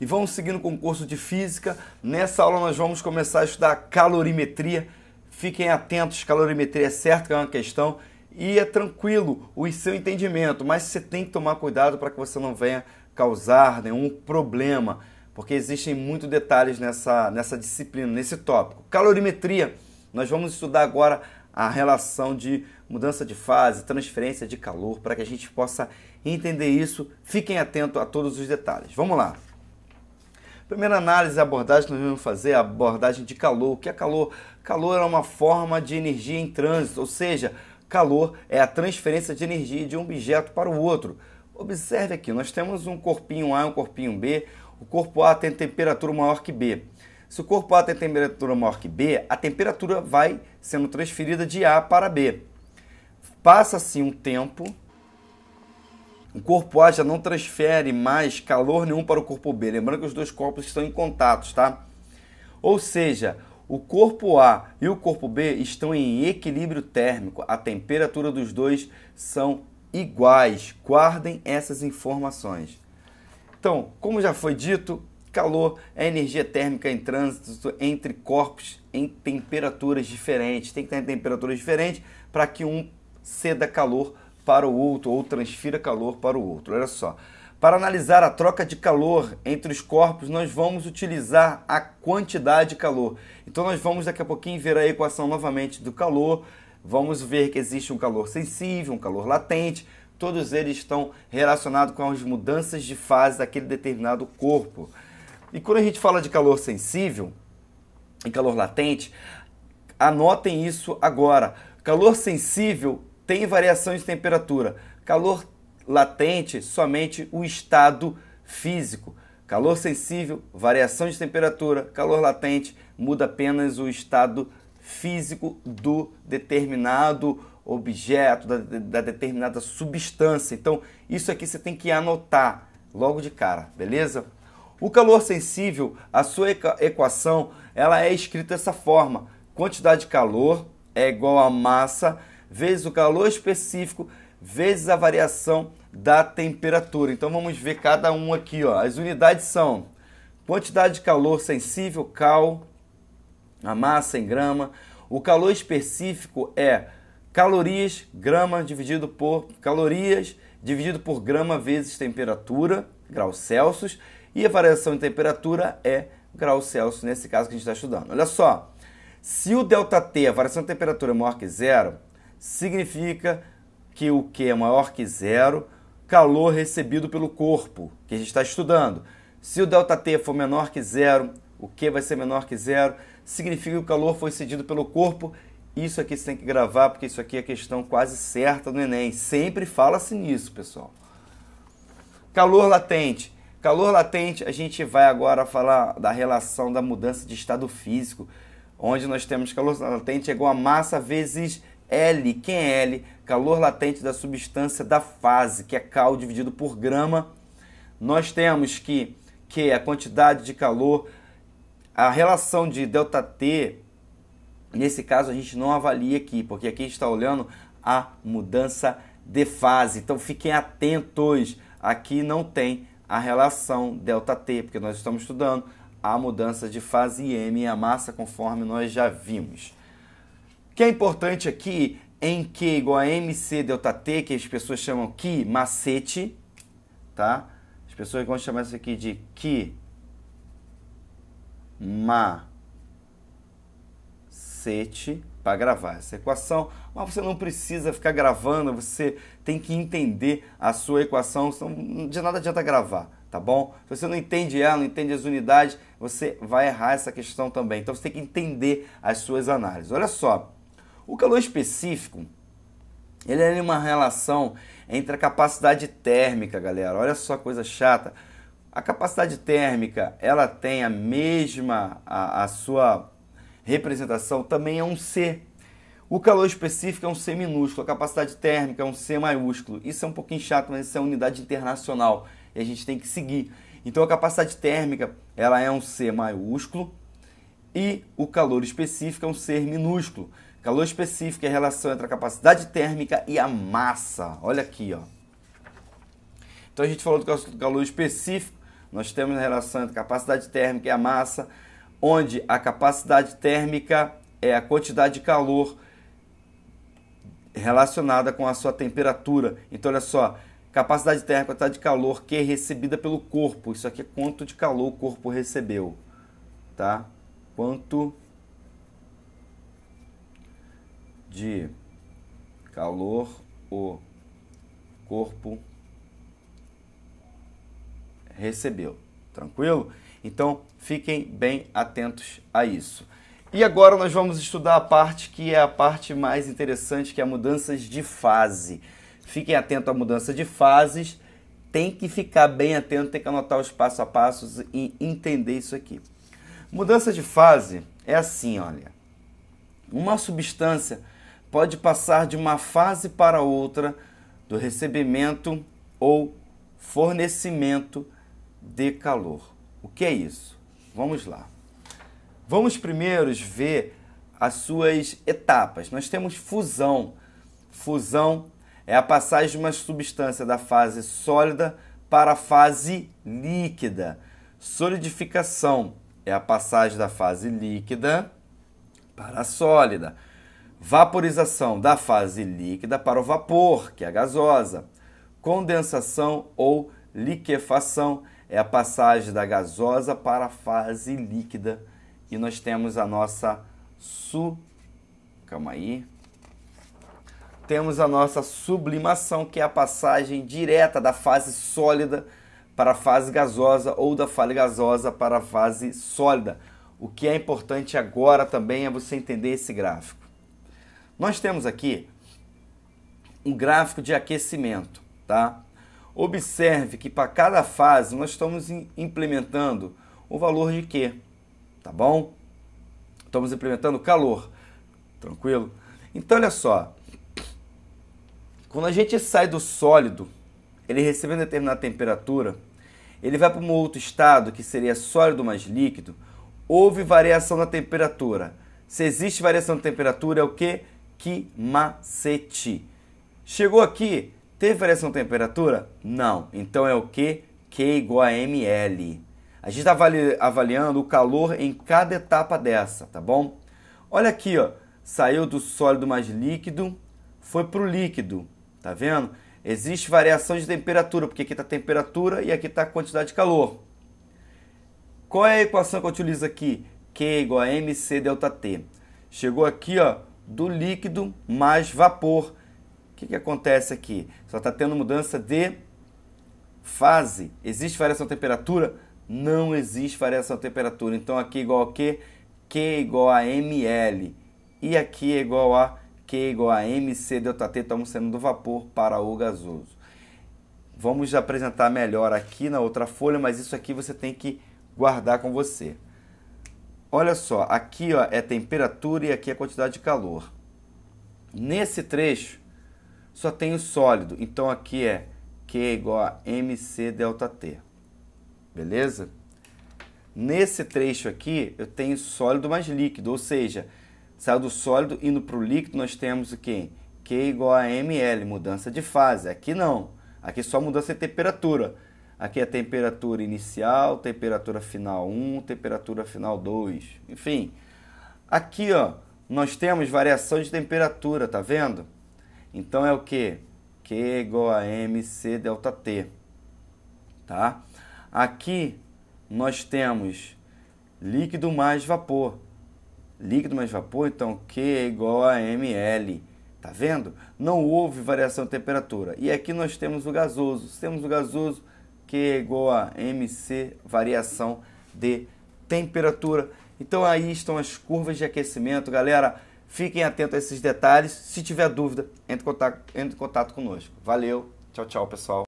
e vamos seguindo com o curso de Física. Nessa aula nós vamos começar a estudar calorimetria. Fiquem atentos, calorimetria é certo que é uma questão e é tranquilo o seu entendimento, mas você tem que tomar cuidado para que você não venha causar nenhum problema, porque existem muitos detalhes nessa, nessa disciplina, nesse tópico. Calorimetria, nós vamos estudar agora a relação de mudança de fase, transferência de calor, para que a gente possa entender isso. Fiquem atentos a todos os detalhes. Vamos lá! Primeira análise, abordagem que nós vamos fazer é a abordagem de calor. O que é calor? Calor é uma forma de energia em trânsito, ou seja, calor é a transferência de energia de um objeto para o outro. Observe aqui, nós temos um corpinho A e um corpinho B. O corpo A tem temperatura maior que B. Se o corpo A tem temperatura maior que B, a temperatura vai sendo transferida de A para B. Passa-se um tempo o corpo A já não transfere mais calor nenhum para o corpo B. Lembrando que os dois corpos estão em contato, tá? Ou seja, o corpo A e o corpo B estão em equilíbrio térmico. A temperatura dos dois são iguais. Guardem essas informações. Então, como já foi dito, calor é energia térmica em trânsito entre corpos em temperaturas diferentes. Tem que estar em temperaturas diferentes para que um ceda calor para o outro ou transfira calor para o outro. Olha só. Para analisar a troca de calor entre os corpos, nós vamos utilizar a quantidade de calor. Então, nós vamos daqui a pouquinho ver a equação novamente do calor. Vamos ver que existe um calor sensível, um calor latente. Todos eles estão relacionados com as mudanças de fase daquele determinado corpo. E quando a gente fala de calor sensível e calor latente, anotem isso agora. Calor sensível tem variação de temperatura. Calor latente, somente o estado físico. Calor sensível, variação de temperatura. Calor latente, muda apenas o estado físico do determinado objeto, da, da determinada substância. Então, isso aqui você tem que anotar logo de cara, beleza? O calor sensível, a sua equação, ela é escrita dessa forma: quantidade de calor é igual a massa vezes o calor específico, vezes a variação da temperatura. Então vamos ver cada um aqui. Ó. As unidades são quantidade de calor sensível, cal, a massa em grama. O calor específico é calorias, grama dividido por calorias, dividido por grama vezes temperatura, graus Celsius. E a variação de temperatura é graus Celsius, nesse caso que a gente está estudando. Olha só, se o ΔT, a variação de temperatura é maior que zero, significa que o Q é maior que zero, calor recebido pelo corpo, que a gente está estudando. Se o ΔT for menor que zero, o Q vai ser menor que zero, significa que o calor foi cedido pelo corpo. Isso aqui você tem que gravar, porque isso aqui é questão quase certa no Enem. Sempre fala-se nisso, pessoal. Calor latente. Calor latente, a gente vai agora falar da relação da mudança de estado físico, onde nós temos calor latente é igual a massa vezes L, quem é L? Calor latente da substância da fase, que é cal dividido por grama. Nós temos que, que a quantidade de calor, a relação de ΔT, nesse caso a gente não avalia aqui, porque aqui a gente está olhando a mudança de fase. Então fiquem atentos, aqui não tem a relação ΔT, porque nós estamos estudando a mudança de fase M e a massa, conforme nós já vimos que é importante aqui em Q igual a MC t que as pessoas chamam Ki macete, tá? As pessoas vão chamar isso aqui de Ki macete para gravar essa equação, mas você não precisa ficar gravando, você tem que entender a sua equação, senão de nada adianta gravar, tá bom? Se você não entende ela, não entende as unidades, você vai errar essa questão também. Então você tem que entender as suas análises. Olha só, o calor específico, ele é uma relação entre a capacidade térmica, galera. Olha só coisa chata. A capacidade térmica, ela tem a mesma, a, a sua representação também é um C. O calor específico é um C minúsculo, a capacidade térmica é um C maiúsculo. Isso é um pouquinho chato, mas isso é unidade internacional e a gente tem que seguir. Então a capacidade térmica ela é um C maiúsculo e o calor específico é um C minúsculo. Calor específico é a relação entre a capacidade térmica e a massa. Olha aqui, ó. Então a gente falou do calor específico, nós temos a relação entre a capacidade térmica e a massa, onde a capacidade térmica é a quantidade de calor relacionada com a sua temperatura. Então olha só, capacidade térmica, é quantidade de calor que é recebida pelo corpo. Isso aqui é quanto de calor o corpo recebeu, tá? Quanto de calor, o corpo recebeu. Tranquilo? Então fiquem bem atentos a isso. E agora nós vamos estudar a parte que é a parte mais interessante, que é mudanças de fase. Fiquem atentos à mudança de fases. Tem que ficar bem atento, tem que anotar os passo a passos e entender isso aqui. Mudança de fase é assim, olha. Uma substância pode passar de uma fase para outra do recebimento ou fornecimento de calor. O que é isso? Vamos lá. Vamos primeiros ver as suas etapas. Nós temos fusão. Fusão é a passagem de uma substância da fase sólida para a fase líquida. Solidificação é a passagem da fase líquida para a sólida vaporização da fase líquida para o vapor, que é gasosa, condensação ou liquefação é a passagem da gasosa para a fase líquida e nós temos a nossa su calma aí temos a nossa sublimação que é a passagem direta da fase sólida para a fase gasosa ou da fase gasosa para a fase sólida o que é importante agora também é você entender esse gráfico nós temos aqui um gráfico de aquecimento, tá? Observe que para cada fase nós estamos implementando o valor de Q, tá bom? Estamos implementando calor, tranquilo? Então, olha só, quando a gente sai do sólido, ele recebendo determinada temperatura, ele vai para um outro estado, que seria sólido mais líquido, houve variação na temperatura. Se existe variação de temperatura, é o que? Que macete! Chegou aqui, teve variação de temperatura? Não. Então é o que? Q igual a ml. A gente está avali avaliando o calor em cada etapa dessa, tá bom? Olha aqui, ó. Saiu do sólido mais líquido, foi para o líquido, tá vendo? Existe variação de temperatura, porque aqui está a temperatura e aqui está a quantidade de calor. Qual é a equação que eu utilizo aqui? Q igual a mc delta T. Chegou aqui, ó, do líquido mais vapor. O que, que acontece aqui? Só está tendo mudança de fase. Existe variação de temperatura? Não existe variação de temperatura. Então aqui é igual a Q, Q é igual a ml. E aqui é igual a Q é igual a mc ΔT, estamos tá sendo do vapor para o gasoso. Vamos apresentar melhor aqui na outra folha, mas isso aqui você tem que guardar com você. Olha só, aqui ó, é temperatura e aqui é quantidade de calor. Nesse trecho, só tem o sólido. Então, aqui é Q igual a MC delta T. Beleza? Nesse trecho aqui, eu tenho sólido mais líquido, ou seja, saiu do sólido indo para o líquido, nós temos o quê? Q igual a ml, mudança de fase. Aqui não, aqui só mudança de temperatura. Aqui é temperatura inicial, temperatura final 1, temperatura final 2. Enfim, aqui ó, nós temos variação de temperatura, tá vendo? Então é o que? Q igual a MC delta T. Tá? Aqui nós temos líquido mais vapor. Líquido mais vapor, então Q é igual a ml. Tá vendo? Não houve variação de temperatura. E aqui nós temos o gasoso. Se temos o gasoso, Q é igual a MC, variação de temperatura. Então aí estão as curvas de aquecimento, galera. Fiquem atentos a esses detalhes. Se tiver dúvida, entre em contato, entre em contato conosco. Valeu, tchau, tchau, pessoal.